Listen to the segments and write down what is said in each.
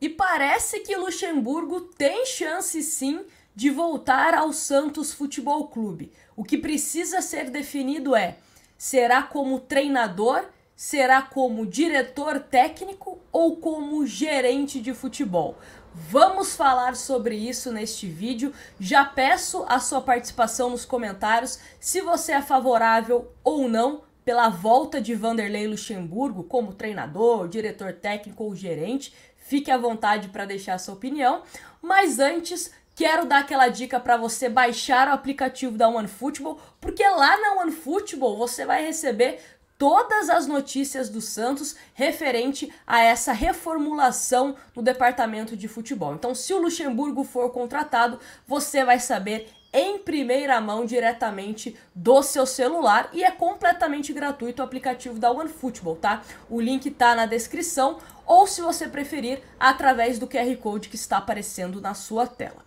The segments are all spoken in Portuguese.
E parece que Luxemburgo tem chance sim de voltar ao Santos Futebol Clube. O que precisa ser definido é: será como treinador, será como diretor técnico ou como gerente de futebol? Vamos falar sobre isso neste vídeo. Já peço a sua participação nos comentários se você é favorável ou não pela volta de Vanderlei Luxemburgo como treinador, diretor técnico ou gerente. Fique à vontade para deixar a sua opinião, mas antes quero dar aquela dica para você baixar o aplicativo da OneFootball, porque lá na OneFootball você vai receber todas as notícias do Santos referente a essa reformulação no departamento de futebol. Então, se o Luxemburgo for contratado, você vai saber em primeira mão diretamente do seu celular e é completamente gratuito o aplicativo da OneFootball, tá? O link tá na descrição ou se você preferir, através do QR Code que está aparecendo na sua tela.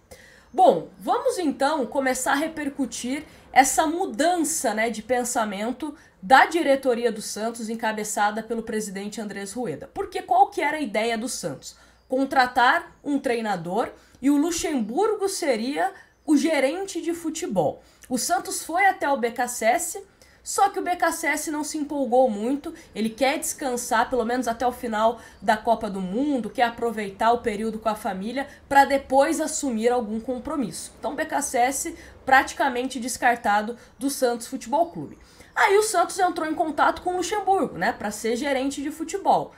Bom, vamos então começar a repercutir essa mudança né, de pensamento da diretoria do Santos, encabeçada pelo presidente Andrés Rueda. Porque qual que era a ideia do Santos? Contratar um treinador e o Luxemburgo seria o gerente de futebol. O Santos foi até o BKSS, só que o BKSS não se empolgou muito, ele quer descansar pelo menos até o final da Copa do Mundo, quer aproveitar o período com a família para depois assumir algum compromisso. Então o BKSS praticamente descartado do Santos Futebol Clube. Aí o Santos entrou em contato com o Luxemburgo, né, para ser gerente de futebol.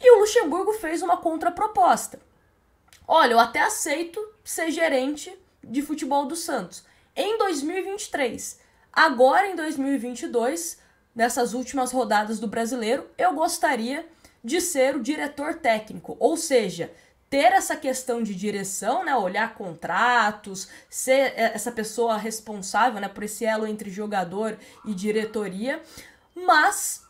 E o Luxemburgo fez uma contraproposta. Olha, eu até aceito ser gerente de futebol do Santos em 2023. Agora em 2022, nessas últimas rodadas do Brasileiro, eu gostaria de ser o diretor técnico, ou seja, ter essa questão de direção, né, olhar contratos, ser é, essa pessoa responsável, né, por esse elo entre jogador e diretoria, mas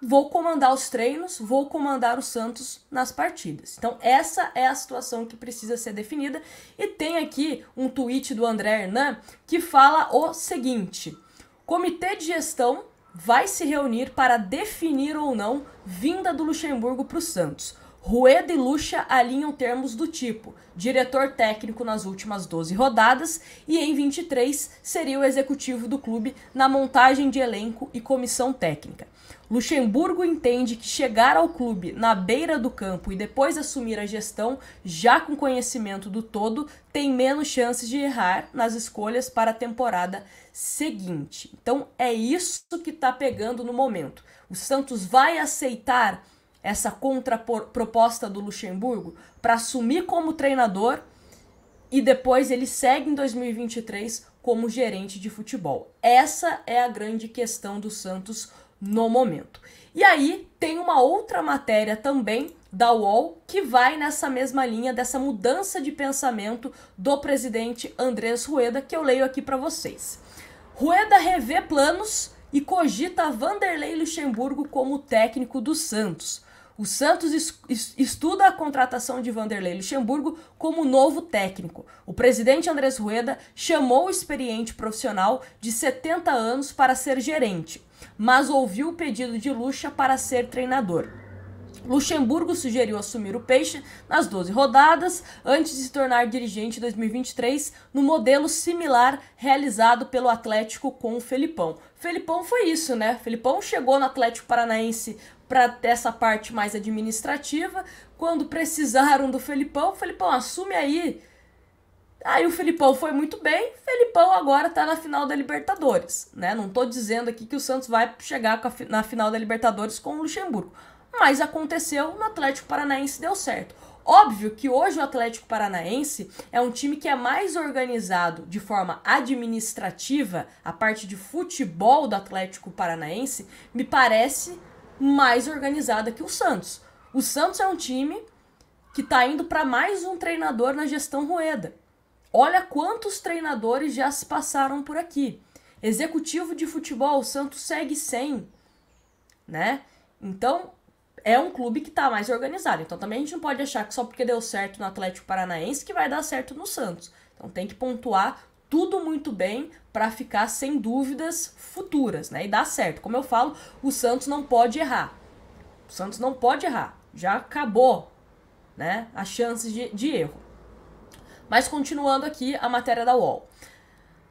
vou comandar os treinos, vou comandar o Santos nas partidas. Então, essa é a situação que precisa ser definida. E tem aqui um tweet do André Hernan que fala o seguinte: Comitê de gestão vai se reunir para definir ou não vinda do Luxemburgo para o Santos. Rueda e Lucha alinham termos do tipo diretor técnico nas últimas 12 rodadas e em 23 seria o executivo do clube na montagem de elenco e comissão técnica. Luxemburgo entende que chegar ao clube na beira do campo e depois assumir a gestão, já com conhecimento do todo, tem menos chances de errar nas escolhas para a temporada seguinte. Então é isso que está pegando no momento. O Santos vai aceitar essa contraproposta do Luxemburgo para assumir como treinador e depois ele segue em 2023 como gerente de futebol. Essa é a grande questão do Santos no momento. E aí tem uma outra matéria também da UOL que vai nessa mesma linha dessa mudança de pensamento do presidente Andrés Rueda que eu leio aqui para vocês. Rueda revê planos e cogita Vanderlei Luxemburgo como técnico do Santos. O Santos estuda a contratação de Vanderlei Luxemburgo como novo técnico. O presidente Andrés Rueda chamou o experiente profissional de 70 anos para ser gerente, mas ouviu o pedido de Lucha para ser treinador. Luxemburgo sugeriu assumir o Peixe nas 12 rodadas, antes de se tornar dirigente em 2023, no modelo similar realizado pelo Atlético com o Felipão. Felipão foi isso, né? Felipão chegou no Atlético Paranaense para essa parte mais administrativa. Quando precisaram do Felipão, o Felipão assume aí. Aí o Felipão foi muito bem, Felipão agora tá na final da Libertadores, né? Não tô dizendo aqui que o Santos vai chegar na final da Libertadores com o Luxemburgo, mas aconteceu no Atlético Paranaense deu certo. Óbvio que hoje o Atlético Paranaense é um time que é mais organizado de forma administrativa, a parte de futebol do Atlético Paranaense me parece mais organizada que o Santos. O Santos é um time que está indo para mais um treinador na gestão Rueda. Olha quantos treinadores já se passaram por aqui. Executivo de futebol, o Santos segue sem, né? Então, é um clube que está mais organizado. Então, também a gente não pode achar que só porque deu certo no Atlético Paranaense que vai dar certo no Santos. Então, tem que pontuar tudo muito bem para ficar sem dúvidas futuras, né? E dar certo. Como eu falo, o Santos não pode errar. O Santos não pode errar. Já acabou, né? As chances de, de erro. Mas continuando aqui a matéria da UOL.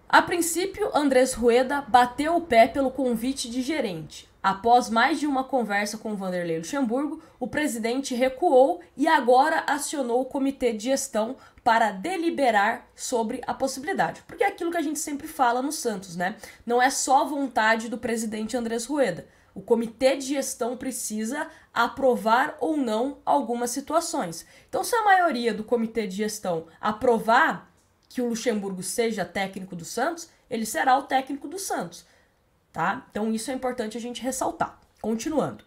A princípio, Andrés Rueda bateu o pé pelo convite de gerente. Após mais de uma conversa com Vanderlei Luxemburgo, o presidente recuou e agora acionou o comitê de gestão para deliberar sobre a possibilidade. Porque é aquilo que a gente sempre fala no Santos, né? Não é só a vontade do presidente Andrés Rueda. O comitê de gestão precisa aprovar ou não algumas situações. Então, se a maioria do comitê de gestão aprovar que o Luxemburgo seja técnico do Santos, ele será o técnico do Santos tá? Então isso é importante a gente ressaltar. Continuando.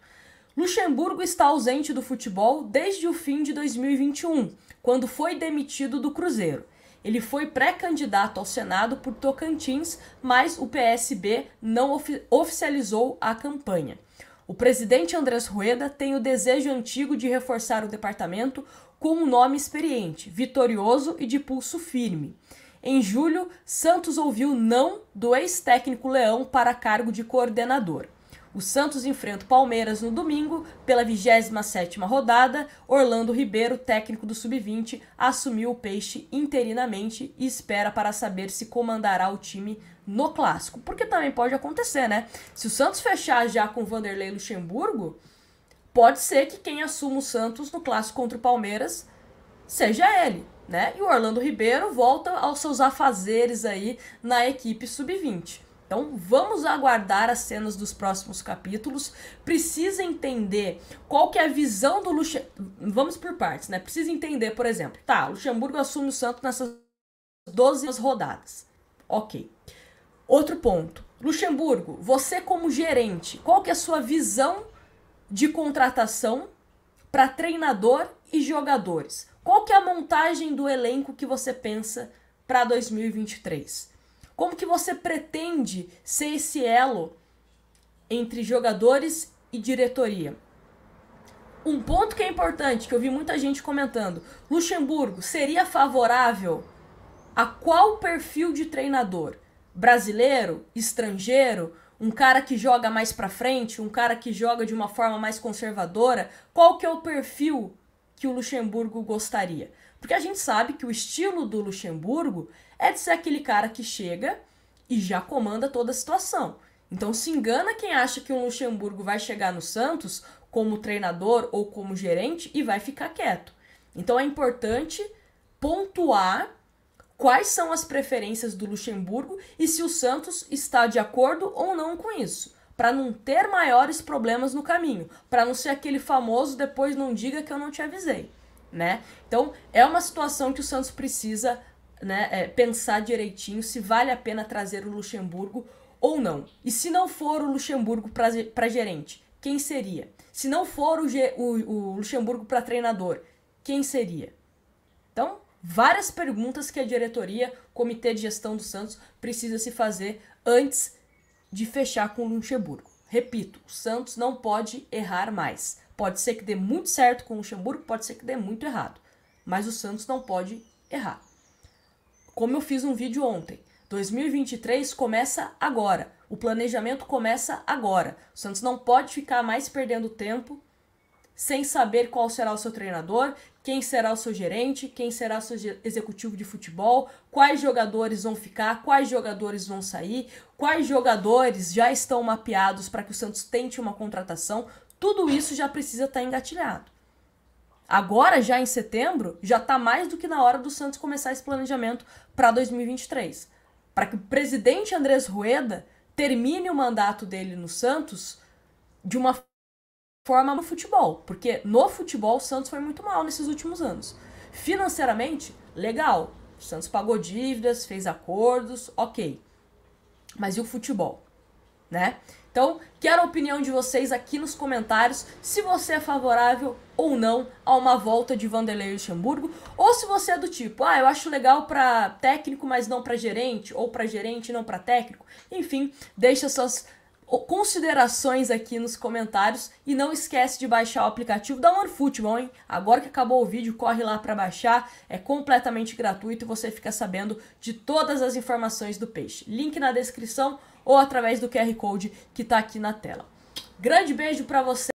Luxemburgo está ausente do futebol desde o fim de 2021, quando foi demitido do Cruzeiro. Ele foi pré-candidato ao Senado por Tocantins, mas o PSB não ofi oficializou a campanha. O presidente Andrés Rueda tem o desejo antigo de reforçar o departamento com um nome experiente, vitorioso e de pulso firme. Em julho, Santos ouviu não do ex-técnico Leão para cargo de coordenador. O Santos enfrenta o Palmeiras no domingo, pela 27ª rodada, Orlando Ribeiro, técnico do Sub-20, assumiu o peixe interinamente e espera para saber se comandará o time no Clássico. Porque também pode acontecer, né? Se o Santos fechar já com Vanderlei Luxemburgo, pode ser que quem assuma o Santos no Clássico contra o Palmeiras seja ele, né? E o Orlando Ribeiro volta aos seus afazeres aí na equipe sub-20. Então vamos aguardar as cenas dos próximos capítulos. Precisa entender qual que é a visão do Luxemburgo. Vamos por partes, né? Precisa entender, por exemplo, tá, Luxemburgo assume o Santos nessas 12 rodadas. Ok. Outro ponto. Luxemburgo, você como gerente, qual que é a sua visão de contratação para treinador e jogadores? Qual que é a montagem do elenco que você pensa para 2023? Como que você pretende ser esse elo entre jogadores e diretoria? Um ponto que é importante, que eu vi muita gente comentando, Luxemburgo seria favorável a qual perfil de treinador? Brasileiro, estrangeiro, um cara que joga mais para frente, um cara que joga de uma forma mais conservadora? Qual que é o perfil que o Luxemburgo gostaria. Porque a gente sabe que o estilo do Luxemburgo é de ser aquele cara que chega e já comanda toda a situação. Então se engana quem acha que o Luxemburgo vai chegar no Santos como treinador ou como gerente e vai ficar quieto. Então é importante pontuar quais são as preferências do Luxemburgo e se o Santos está de acordo ou não com isso para não ter maiores problemas no caminho, para não ser aquele famoso depois não diga que eu não te avisei, né? Então é uma situação que o Santos precisa né, é, pensar direitinho se vale a pena trazer o Luxemburgo ou não. E se não for o Luxemburgo para gerente, quem seria? Se não for o, o, o Luxemburgo para treinador, quem seria? Então, várias perguntas que a diretoria, comitê de gestão do Santos, precisa se fazer antes de fechar com o Luxemburgo. Repito, o Santos não pode errar mais. Pode ser que dê muito certo com o Luxemburgo, pode ser que dê muito errado. Mas o Santos não pode errar. Como eu fiz um vídeo ontem, 2023 começa agora. O planejamento começa agora. O Santos não pode ficar mais perdendo tempo sem saber qual será o seu treinador, quem será o seu gerente, quem será o seu executivo de futebol, quais jogadores vão ficar, quais jogadores vão sair, quais jogadores já estão mapeados para que o Santos tente uma contratação. Tudo isso já precisa estar tá engatilhado. Agora, já em setembro, já está mais do que na hora do Santos começar esse planejamento para 2023. Para que o presidente Andrés Rueda termine o mandato dele no Santos de uma forma no futebol, porque no futebol o Santos foi muito mal nesses últimos anos. Financeiramente, legal. O Santos pagou dívidas, fez acordos, ok. Mas e o futebol? Né? Então, quero a opinião de vocês aqui nos comentários se você é favorável ou não a uma volta de Vanderlei Luxemburgo, ou se você é do tipo, ah, eu acho legal para técnico, mas não para gerente, ou para gerente, não para técnico. Enfim, deixa suas considerações aqui nos comentários e não esquece de baixar o aplicativo da OneFootball, hein? Agora que acabou o vídeo, corre lá para baixar, é completamente gratuito e você fica sabendo de todas as informações do Peixe. Link na descrição ou através do QR Code que está aqui na tela. Grande beijo para você.